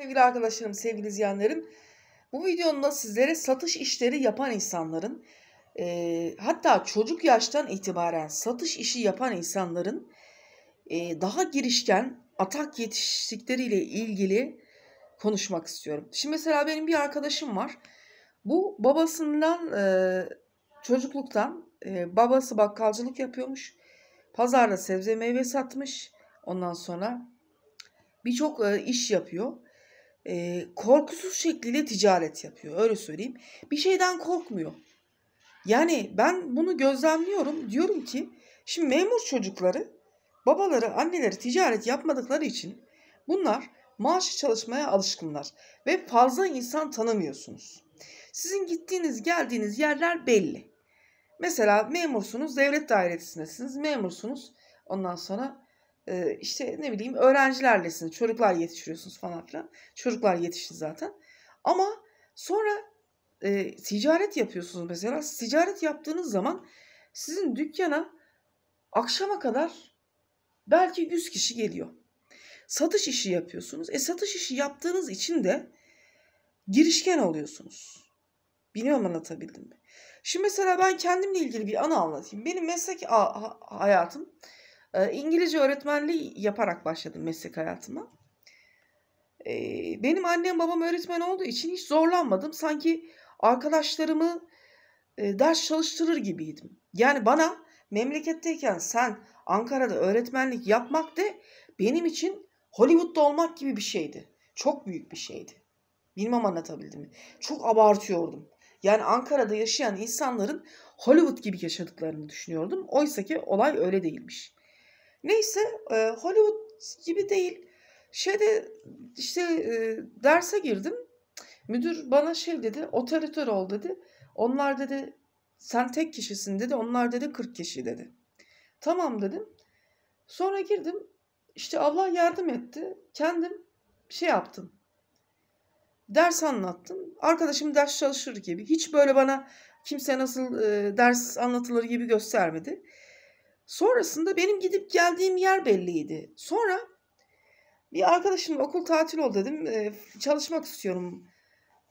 Sevgili arkadaşlarım, sevgili izleyenlerim, bu videomda sizlere satış işleri yapan insanların, e, hatta çocuk yaştan itibaren satış işi yapan insanların e, daha girişken atak yetiştikleriyle ilgili konuşmak istiyorum. Şimdi mesela benim bir arkadaşım var. Bu babasından, e, çocukluktan e, babası bakkalcılık yapıyormuş. Pazarda sebze meyve satmış. Ondan sonra birçok e, iş yapıyor e, korkusuz şekliyle ticaret yapıyor. Öyle söyleyeyim. Bir şeyden korkmuyor. Yani ben bunu gözlemliyorum. Diyorum ki şimdi memur çocukları babaları anneleri ticaret yapmadıkları için bunlar maaşı çalışmaya alışkınlar ve fazla insan tanımıyorsunuz. Sizin gittiğiniz geldiğiniz yerler belli. Mesela memursunuz devlet dairesindesiniz memursunuz ondan sonra e, işte ne bileyim öğrencilerlesiniz, çocuklar yetiştiriyorsunuz falan filan. Çocuklar yetişti zaten. Ama sonra e, ticaret yapıyorsunuz mesela. Ticaret yaptığınız zaman sizin dükkana akşama kadar belki 100 kişi geliyor. Satış işi yapıyorsunuz. E satış işi yaptığınız için de girişken oluyorsunuz. Bilmiyorum anlatabildim mi? Şimdi mesela ben kendimle ilgili bir anı anlatayım. Benim meslek hayatım ee, İngilizce öğretmenliği yaparak başladım meslek hayatıma. Ee, benim annem babam öğretmen olduğu için hiç zorlanmadım. Sanki arkadaşlarımı e, ders çalıştırır gibiydim. Yani bana memleketteyken sen Ankara'da öğretmenlik yapmak de benim için Hollywood'da olmak gibi bir şeydi. Çok büyük bir şeydi. Bilmem anlatabildim mi? Çok abartıyordum. Yani Ankara'da yaşayan insanların Hollywood gibi yaşadıklarını düşünüyordum. Oysa ki olay öyle değilmiş. Neyse e, Hollywood gibi değil. Şeyde işte e, derse girdim. Müdür bana şey dedi, Otoriter ol dedi. Onlar dedi sen tek kişisin dedi. Onlar dedi 40 kişi dedi. Tamam dedim. Sonra girdim. İşte Allah yardım etti. Kendim şey yaptım. Ders anlattım. Arkadaşım ders çalışır gibi. Hiç böyle bana kimse nasıl e, ders anlatılır gibi göstermedi. Sonrasında benim gidip geldiğim yer belliydi. Sonra bir arkadaşım okul tatil oldu dedim. E, çalışmak istiyorum.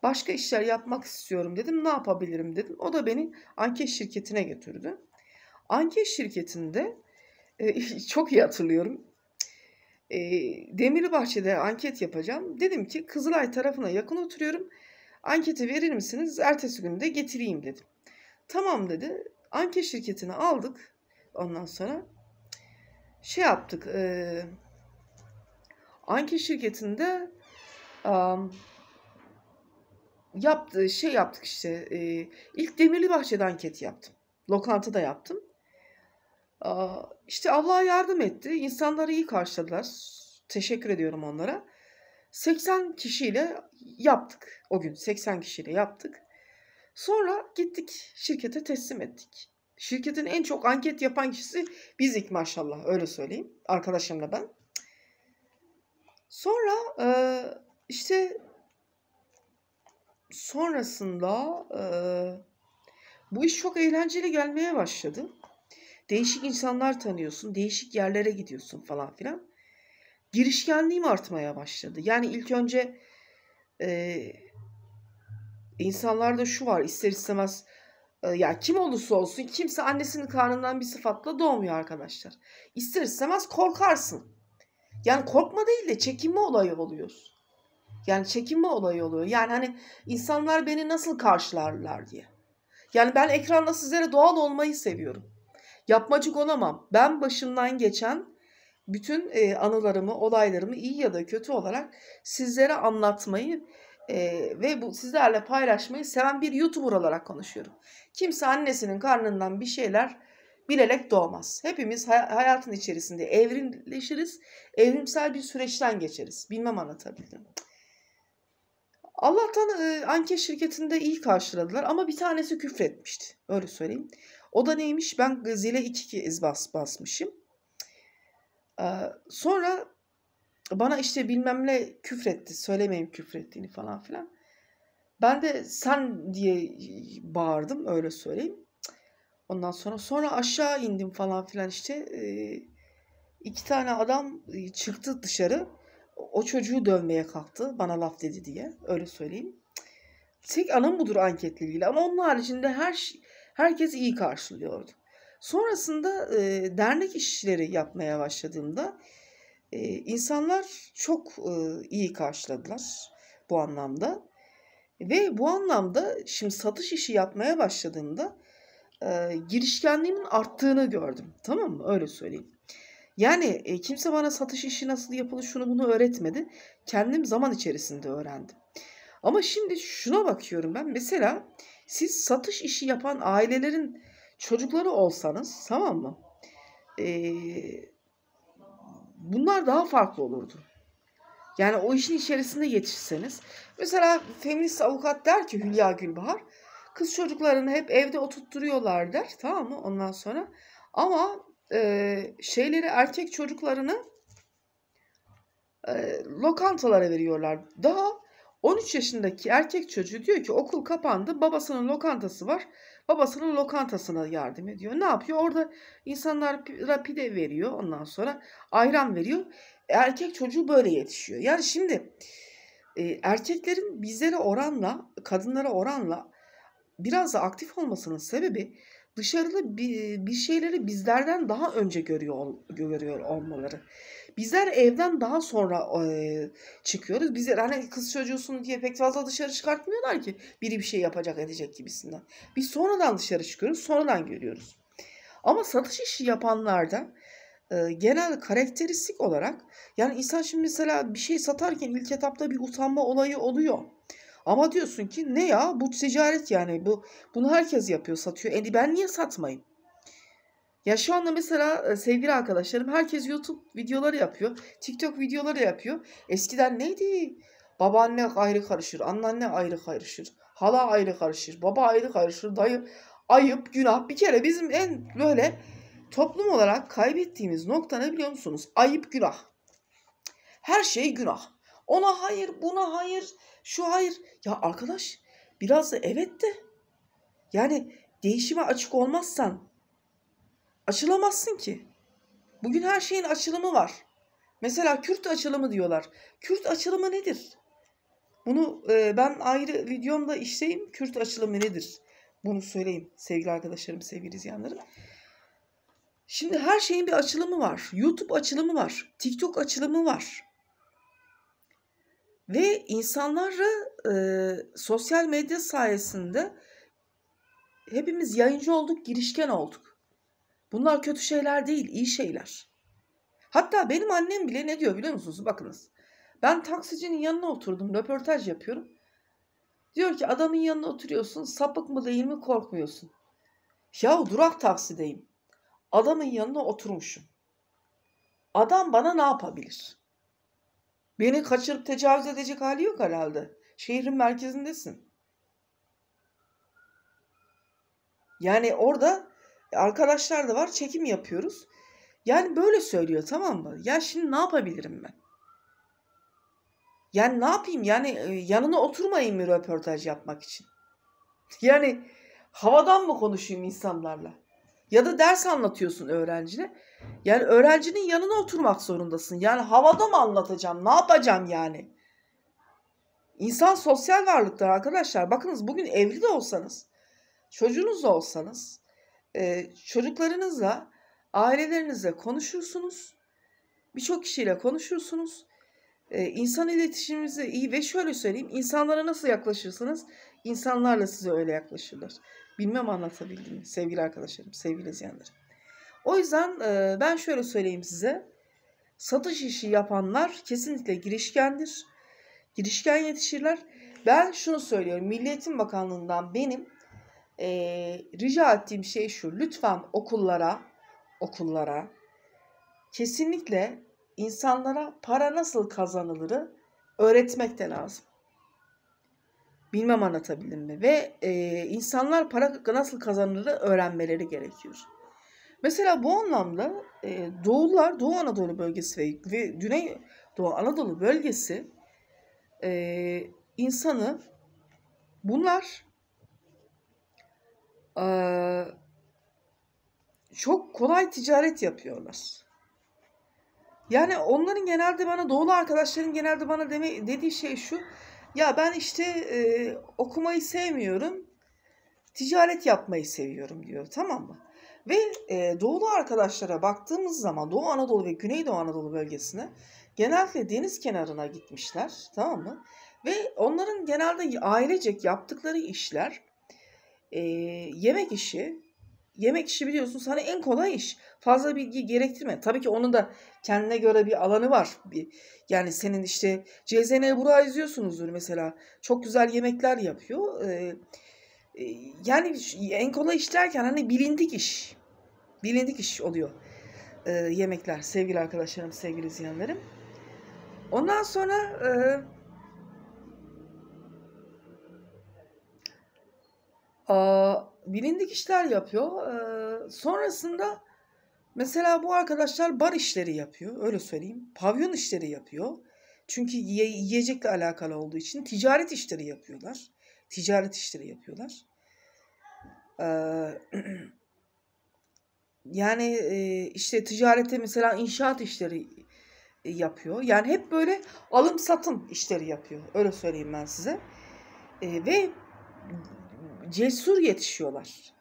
Başka işler yapmak istiyorum dedim. Ne yapabilirim dedim. O da beni anket şirketine götürdü. Anket şirketinde e, çok iyi hatırlıyorum. E, Demirlibahçe'de anket yapacağım. Dedim ki Kızılay tarafına yakın oturuyorum. Anketi verir misiniz? Ertesi gün de getireyim dedim. Tamam dedi. Anket şirketini aldık ondan sonra şey yaptık. E, Anki şirketinde um, yaptığı şey yaptık işte. E, ilk Demirli Bahçe'de anket yaptım. da yaptım. E, işte Allah'a yardım etti. İnsanları iyi karşıladılar. Teşekkür ediyorum onlara. 80 kişiyle yaptık o gün. 80 kişiyle yaptık. Sonra gittik şirkete teslim ettik. Şirketin en çok anket yapan kişisi biz ilk maşallah öyle söyleyeyim. Arkadaşımla ben. Sonra e, işte sonrasında e, bu iş çok eğlenceli gelmeye başladı. Değişik insanlar tanıyorsun, değişik yerlere gidiyorsun falan filan. Girişkenliğim artmaya başladı. Yani ilk önce e, insanlarda şu var ister istemez ee, ya kim olursa olsun kimse annesinin karnından bir sıfatla doğmuyor arkadaşlar. İster istemez korkarsın. Yani korkma değil de çekinme olayı oluyor. Yani çekinme olayı oluyor. Yani hani insanlar beni nasıl karşılarlar diye. Yani ben ekranda sizlere doğal olmayı seviyorum. Yapmacık olamam. Ben başımdan geçen bütün e, anılarımı, olaylarımı iyi ya da kötü olarak sizlere anlatmayı e, ve bu sizlerle paylaşmayı seven bir YouTuber olarak konuşuyorum. Kimse annesinin karnından bir şeyler bilerek doğmaz. Hepimiz hay- hayatın içerisinde evrimleşiriz, evrimsel bir süreçten geçeriz. Bilmem anlatabildim. Allah'tan e, anket şirketinde iyi karşıladılar ama bir tanesi küfretmişti. Öyle söyleyeyim. O da neymiş? Ben zile iki kez bas basmışım. Ee, sonra bana işte bilmem ne küfretti. Söylemeyeyim küfrettiğini falan filan. Ben de sen diye bağırdım öyle söyleyeyim. Ondan sonra sonra aşağı indim falan filan işte. Ee, iki tane adam çıktı dışarı. O çocuğu dövmeye kalktı. Bana laf dedi diye. Öyle söyleyeyim. Tek anım budur anketle ilgili. Ama onun haricinde her herkes iyi karşılıyordu. Sonrasında e, dernek işleri yapmaya başladığımda e, insanlar çok e, iyi karşıladılar bu anlamda. Ve bu anlamda şimdi satış işi yapmaya başladığımda e, girişkenliğimin arttığını gördüm. Tamam mı? Öyle söyleyeyim. Yani e, kimse bana satış işi nasıl yapılır şunu bunu öğretmedi. Kendim zaman içerisinde öğrendim. Ama şimdi şuna bakıyorum ben. Mesela siz satış işi yapan ailelerin çocukları olsanız tamam mı? Eee bunlar daha farklı olurdu. Yani o işin içerisinde yetişseniz. Mesela feminist avukat der ki Hülya Gülbahar kız çocuklarını hep evde oturtturuyorlar der. Tamam mı? Ondan sonra ama e, şeyleri erkek çocuklarını e, lokantalara veriyorlar. Daha 13 yaşındaki erkek çocuğu diyor ki okul kapandı babasının lokantası var babasının lokantasına yardım ediyor. Ne yapıyor? Orada insanlar rapide veriyor. Ondan sonra ayran veriyor. Erkek çocuğu böyle yetişiyor. Yani şimdi e, erkeklerin bizlere oranla, kadınlara oranla biraz da aktif olmasının sebebi dışarıda bir, bir şeyleri bizlerden daha önce görüyor görüyor olmaları. Bizler evden daha sonra e, çıkıyoruz. Bizler hani kız çocuğusun diye pek fazla dışarı çıkartmıyorlar ki. Biri bir şey yapacak edecek gibisinden. Biz sonradan dışarı çıkıyoruz. Sonradan görüyoruz. Ama satış işi yapanlarda e, genel karakteristik olarak yani insan şimdi mesela bir şey satarken ilk etapta bir utanma olayı oluyor. Ama diyorsun ki ne ya bu ticaret yani bu bunu herkes yapıyor satıyor. E ben niye satmayayım? Ya şu anda mesela e, sevgili arkadaşlarım herkes YouTube videoları yapıyor. TikTok videoları yapıyor. Eskiden neydi? Babaanne ayrı karışır, anneanne ayrı karışır, hala ayrı karışır, baba ayrı karışır, dayı ayıp, günah. Bir kere bizim en böyle toplum olarak kaybettiğimiz nokta ne biliyor musunuz? Ayıp, günah. Her şey günah. Ona hayır, buna hayır, şu hayır. Ya arkadaş biraz da evet de. Yani değişime açık olmazsan Açılamazsın ki. Bugün her şeyin açılımı var. Mesela Kürt açılımı diyorlar. Kürt açılımı nedir? Bunu e, ben ayrı videomda işleyeyim. Kürt açılımı nedir? Bunu söyleyeyim sevgili arkadaşlarım, sevgili izleyenlerim. Şimdi her şeyin bir açılımı var. YouTube açılımı var. TikTok açılımı var. Ve insanlara e, sosyal medya sayesinde hepimiz yayıncı olduk, girişken olduk. Bunlar kötü şeyler değil, iyi şeyler. Hatta benim annem bile ne diyor biliyor musunuz? Bakınız. Ben taksicinin yanına oturdum, röportaj yapıyorum. Diyor ki adamın yanına oturuyorsun, sapık mı değil mi korkmuyorsun. Yahu durak taksideyim. Adamın yanına oturmuşum. Adam bana ne yapabilir? Beni kaçırıp tecavüz edecek hali yok herhalde. Şehrin merkezindesin. Yani orada Arkadaşlar da var çekim yapıyoruz. Yani böyle söylüyor tamam mı? Ya şimdi ne yapabilirim ben? Yani ne yapayım? Yani e, yanına oturmayayım mı röportaj yapmak için? Yani havadan mı konuşayım insanlarla? Ya da ders anlatıyorsun öğrencine. Yani öğrencinin yanına oturmak zorundasın. Yani havada mı anlatacağım? Ne yapacağım yani? İnsan sosyal varlıklar arkadaşlar. Bakınız bugün evli de olsanız, çocuğunuz da olsanız, çocuklarınızla, ailelerinizle konuşursunuz. Birçok kişiyle konuşursunuz. İnsan insan iletişiminizi iyi ve şöyle söyleyeyim. insanlara nasıl yaklaşırsınız? insanlarla size öyle yaklaşırlar. Bilmem anlatabildim mi sevgili arkadaşlarım, sevgili izleyenlerim. O yüzden ben şöyle söyleyeyim size. Satış işi yapanlar kesinlikle girişkendir. Girişken yetişirler. Ben şunu söylüyorum. Milliyetin Bakanlığından benim e, rica ettiğim şey şu. Lütfen okullara, okullara kesinlikle insanlara para nasıl kazanılırı öğretmek de lazım. Bilmem anlatabildim mi? Ve e, insanlar para nasıl kazanılırı öğrenmeleri gerekiyor. Mesela bu anlamda e, Doğular, Doğu Anadolu bölgesi ve, ve Güney Doğu Anadolu bölgesi e, insanı bunlar ee, çok kolay ticaret yapıyorlar. Yani onların genelde bana doğulu arkadaşların genelde bana deme, dediği şey şu. Ya ben işte e, okumayı sevmiyorum. Ticaret yapmayı seviyorum diyor. Tamam mı? Ve e, doğulu arkadaşlara baktığımız zaman Doğu Anadolu ve Güneydoğu Anadolu bölgesine genelde deniz kenarına gitmişler. Tamam mı? Ve onların genelde ailecek yaptıkları işler e, yemek işi, yemek işi biliyorsunuz hani en kolay iş. Fazla bilgi gerektirme. Tabii ki onun da kendine göre bir alanı var. Bir, yani senin işte CZN Burak'ı izliyorsunuzdur mesela. Çok güzel yemekler yapıyor. Ee, yani en kolay iş derken hani bilindik iş. Bilindik iş oluyor e, yemekler sevgili arkadaşlarım, sevgili izleyenlerim. Ondan sonra e, bilindik işler yapıyor. Ee, sonrasında mesela bu arkadaşlar bar işleri yapıyor. Öyle söyleyeyim. Pavyon işleri yapıyor. Çünkü yiyecekle alakalı olduğu için ticaret işleri yapıyorlar. Ticaret işleri yapıyorlar. Ee, yani e, işte ticarete mesela inşaat işleri e, yapıyor. Yani hep böyle alım satım işleri yapıyor. Öyle söyleyeyim ben size. Ee, ve cesur yetişiyorlar.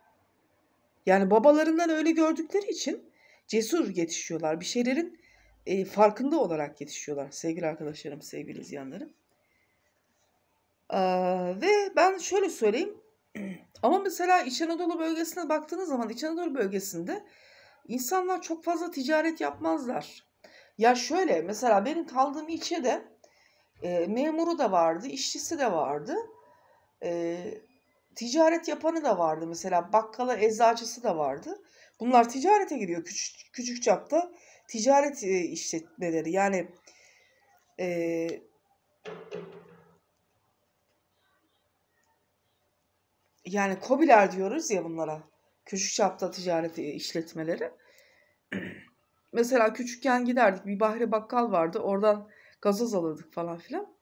Yani babalarından öyle gördükleri için cesur yetişiyorlar. Bir şeylerin e, farkında olarak yetişiyorlar sevgili arkadaşlarım, sevgili izleyenlerim. Ee, ve ben şöyle söyleyeyim. Ama mesela İç Anadolu bölgesine baktığınız zaman İç Anadolu bölgesinde insanlar çok fazla ticaret yapmazlar. Ya şöyle mesela benim kaldığım ilçede e, memuru da vardı, işçisi de vardı. E, ticaret yapanı da vardı mesela bakkala eczacısı da vardı. Bunlar ticarete giriyor küçük, küçük çapta ticaret e, işletmeleri yani e, yani kobiler diyoruz ya bunlara küçük çapta ticaret e, işletmeleri. mesela küçükken giderdik bir Bahri Bakkal vardı oradan gazoz alırdık falan filan.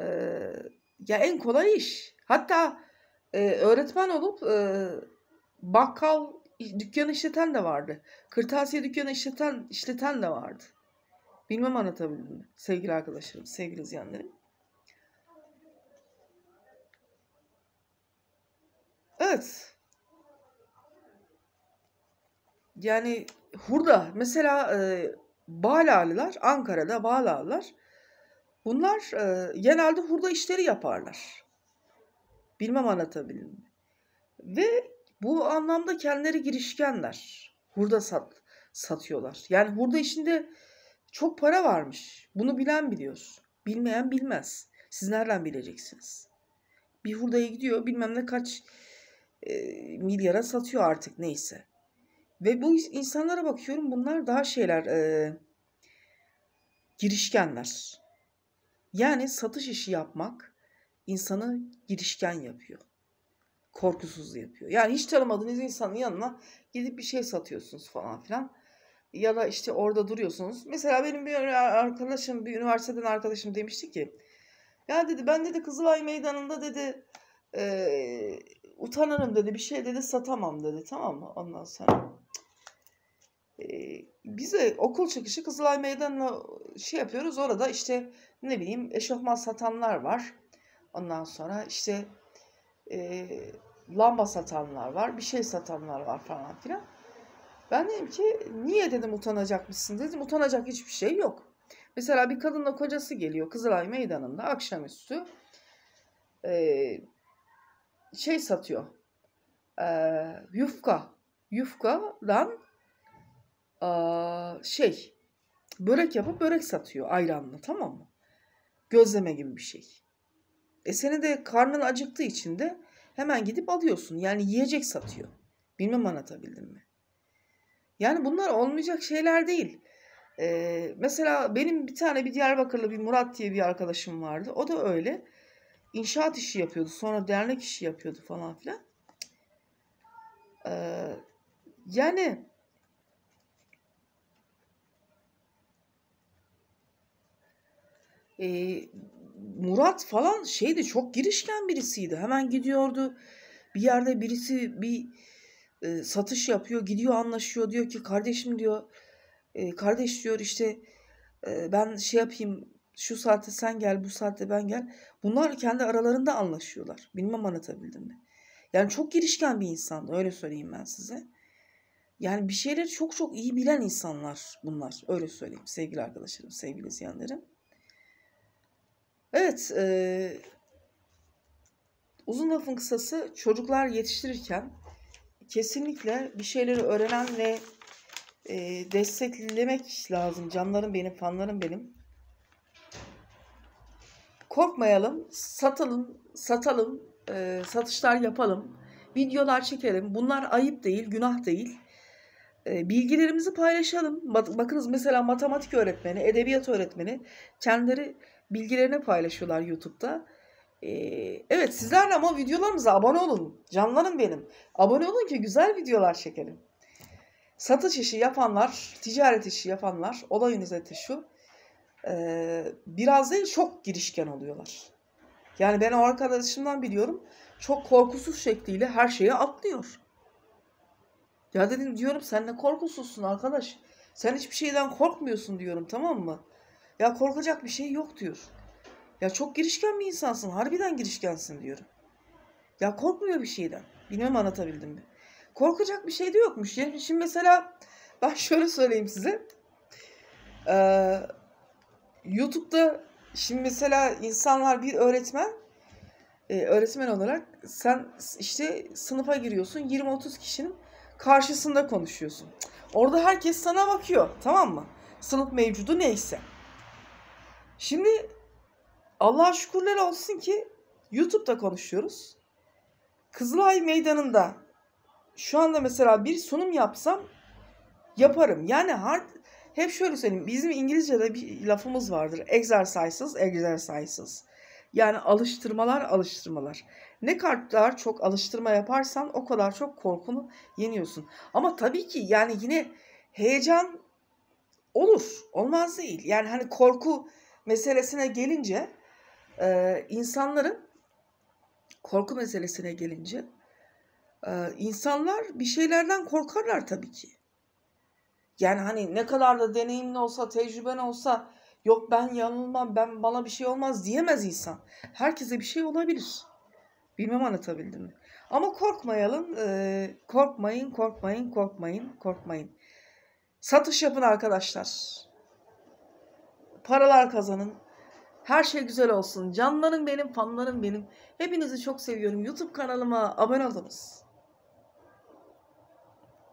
Ee, ya en kolay iş. Hatta e, öğretmen olup e, bakkal dükkanı işleten de vardı. Kırtasiye dükkanı işleten işleten de vardı. Bilmem anlatabildim mi sevgili arkadaşlarım, sevgili izleyenlerim. Evet. Yani hurda mesela e, Bağlalılar, Ankara'da Bağlalılar bunlar e, genelde hurda işleri yaparlar. Bilmem anlatabildim mi? Ve bu anlamda kendileri girişkenler. Hurda sat, satıyorlar. Yani hurda işinde çok para varmış. Bunu bilen biliyor. Bilmeyen bilmez. Siz nereden bileceksiniz? Bir hurdaya gidiyor bilmem ne kaç e, milyara satıyor artık neyse. Ve bu insanlara bakıyorum bunlar daha şeyler e, girişkenler. Yani satış işi yapmak insanı girişken yapıyor. Korkusuz yapıyor. Yani hiç tanımadığınız insanın yanına gidip bir şey satıyorsunuz falan filan. Ya da işte orada duruyorsunuz. Mesela benim bir arkadaşım, bir üniversiteden arkadaşım demişti ki ya dedi ben dedi Kızılay Meydanı'nda dedi e, utanırım dedi bir şey dedi satamam dedi tamam mı ondan sonra bize okul çıkışı Kızılay Meydanı'na şey yapıyoruz orada işte ne bileyim eşofman satanlar var Ondan sonra işte e, lamba satanlar var, bir şey satanlar var falan filan. Ben dedim ki niye dedim utanacak mısın dedim. Utanacak hiçbir şey yok. Mesela bir kadınla kocası geliyor Kızılay Meydanı'nda akşamüstü e, şey satıyor. E, yufka. Yufkadan e, şey börek yapıp börek satıyor ayranlı tamam mı? Gözleme gibi bir şey. E seni de karnın acıktığı için de hemen gidip alıyorsun. Yani yiyecek satıyor. Bilmem anlatabildim mi? Yani bunlar olmayacak şeyler değil. Ee, mesela benim bir tane bir Diyarbakırlı bir Murat diye bir arkadaşım vardı. O da öyle. İnşaat işi yapıyordu. Sonra dernek işi yapıyordu falan filan. Ee, yani e, Murat falan şeydi çok girişken birisiydi. Hemen gidiyordu. Bir yerde birisi bir e, satış yapıyor. Gidiyor anlaşıyor. Diyor ki kardeşim diyor. E, kardeş diyor işte e, ben şey yapayım şu saatte sen gel bu saatte ben gel. Bunlar kendi aralarında anlaşıyorlar. Bilmem anlatabildim mi? Yani çok girişken bir insandı öyle söyleyeyim ben size. Yani bir şeyleri çok çok iyi bilen insanlar bunlar. Öyle söyleyeyim sevgili arkadaşlarım, sevgili ziyanlarım. Evet, e, uzun lafın kısası çocuklar yetiştirirken kesinlikle bir şeyleri öğrenen ve e, desteklemek lazım. Canlarım benim, fanlarım benim. Korkmayalım, satalım, satalım, e, satışlar yapalım, videolar çekelim. Bunlar ayıp değil, günah değil. bilgilerimizi paylaşalım. Bakınız mesela matematik öğretmeni, edebiyat öğretmeni kendileri bilgilerini paylaşıyorlar YouTube'da. Ee, evet sizlerle ama videolarımıza abone olun. Canlanın benim. Abone olun ki güzel videolar çekelim. Satış işi yapanlar, ticaret işi yapanlar olayın özeti şu. Ee, biraz değil çok girişken oluyorlar. Yani ben o arkadaşımdan biliyorum. Çok korkusuz şekliyle her şeye atlıyor. Ya dedim diyorum sen ne korkusuzsun arkadaş. Sen hiçbir şeyden korkmuyorsun diyorum tamam mı? Ya korkacak bir şey yok diyor. Ya çok girişken bir insansın. Harbiden girişkensin diyorum. Ya korkmuyor bir şeyden. Bilmem anlatabildim mi? Korkacak bir şey de yokmuş. Yani şimdi mesela ben şöyle söyleyeyim size. Ee, YouTube'da şimdi mesela insanlar bir öğretmen e, öğretmen olarak sen işte sınıfa giriyorsun 20-30 kişinin karşısında konuşuyorsun. Orada herkes sana bakıyor tamam mı? Sınıf mevcudu neyse. Şimdi Allah şükürler olsun ki YouTube'da konuşuyoruz. Kızılay Meydanı'nda şu anda mesela bir sunum yapsam yaparım. Yani hard, hep şöyle söyleyeyim. Bizim İngilizce'de bir lafımız vardır. Exercises, exercises. Yani alıştırmalar, alıştırmalar. Ne kadar çok alıştırma yaparsan o kadar çok korkunu yeniyorsun. Ama tabii ki yani yine heyecan olur. Olmaz değil. Yani hani korku meselesine gelince e, insanların korku meselesine gelince e, insanlar bir şeylerden korkarlar tabii ki. Yani hani ne kadar da deneyimli olsa, tecrüben olsa yok ben yanılmam, ben bana bir şey olmaz diyemez insan. Herkese bir şey olabilir. Bilmem anlatabildim mi? Ama korkmayalım, e, korkmayın, korkmayın, korkmayın, korkmayın. Satış yapın arkadaşlar paralar kazanın. Her şey güzel olsun. Canlarım benim, fanlarım benim. Hepinizi çok seviyorum. YouTube kanalıma abone olunuz.